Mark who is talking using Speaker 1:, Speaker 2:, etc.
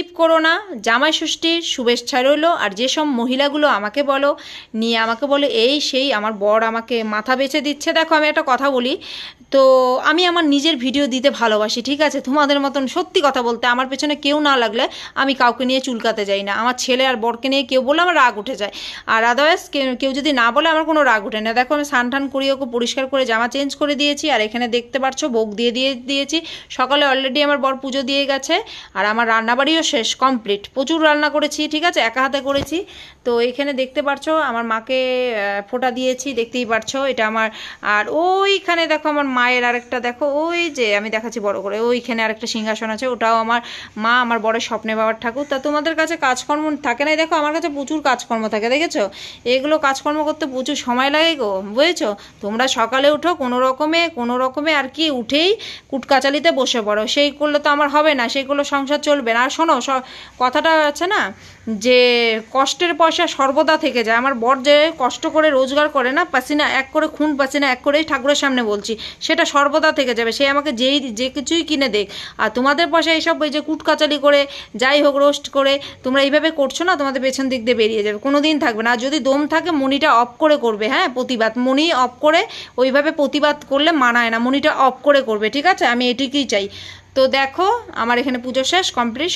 Speaker 1: skip করো না জামাই ষষ্ঠীর শুভেচ্ছা রইল আর যেসব মহিলাগুলো আমাকে বলো নিয়ে আমাকে বলো এই সেই আমার বর আমাকে মাথা বেছে দিচ্ছে দেখো আমি একটা কথা বলি তো আমি আমার নিজের ভিডিও দিতে ভালোবাসি ঠিক আছে তোমাদের মতন সত্যি কথা বলতে আমার পেছনে কেউ না লাগলে আমি কাউকে নিয়ে চুলকাতে যাই না আমার ছেলে আর বরকে নিয়ে কেউ বলে আমার রাগ উঠে যায় আর আদারওয়াইজ কেউ যদি না বলে আমার কোনো রাগ উঠে না দেখো আমি সান টান করিয়ে ওকে পরিষ্কার করে জামা চেঞ্জ করে দিয়েছি আর এখানে দেখতে পাচ্ছ ভোগ দিয়ে দিয়ে দিয়েছি সকালে অলরেডি আমার বর পুজো দিয়ে গেছে আর আমার রান্নাবাড়িও শেষ কমপ্লিট প্রচুর রান্না করেছি ঠিক আছে একা হাতে করেছি তো এখানে দেখতে পারছো আমার মাকে ফোটা দিয়েছি দেখতেই পারছো এটা আমার আর ওইখানে দেখো আমার মায়ের আরেকটা দেখো ওই যে আমি দেখাচ্ছি বড় করে ওইখানে আরেকটা সিংহাসন আছে ওটাও আমার মা আমার বড় স্বপ্নে বাবার ঠাকুর তা তোমাদের কাছে কাজকর্ম থাকে না দেখো আমার কাছে প্রচুর কাজকর্ম থাকে দেখেছো এগুলো কাজকর্ম করতে প্রচুর সময় লাগে গো বুঝেছো তোমরা সকালে উঠো কোনো রকমে কোনো রকমে আর কি উঠেই কুটকাচালিতে বসে পড়ো সেই করলে তো আমার হবে না সেই করলে সংসার চলবে না আর শোনো কথাটা আছে না যে কষ্টের পয়সা সর্বদা থেকে যায় আমার বর যে কষ্ট করে রোজগার করে না পাসিনা এক করে খুন পাসিনা এক করেই ঠাকুরের সামনে বলছি সেটা সর্বদা থেকে যাবে সে আমাকে যেই যে কিছুই কিনে দেখ আর তোমাদের পয়সা এইসব ওই যে কুটকাচালি করে যাই হোক রোস্ট করে তোমরা এইভাবে করছো না তোমাদের পেছন দিক দিয়ে বেরিয়ে যাবে কোনো দিন থাকবে না আর যদি দম থাকে মনিটা অফ করে করবে হ্যাঁ প্রতিবাদ মনি অফ করে ওইভাবে প্রতিবাদ করলে মানায় না মনিটা অফ করে করবে ঠিক আছে আমি এটিকেই চাই তো দেখো আমার এখানে পুজো শেষ কমপ্লিট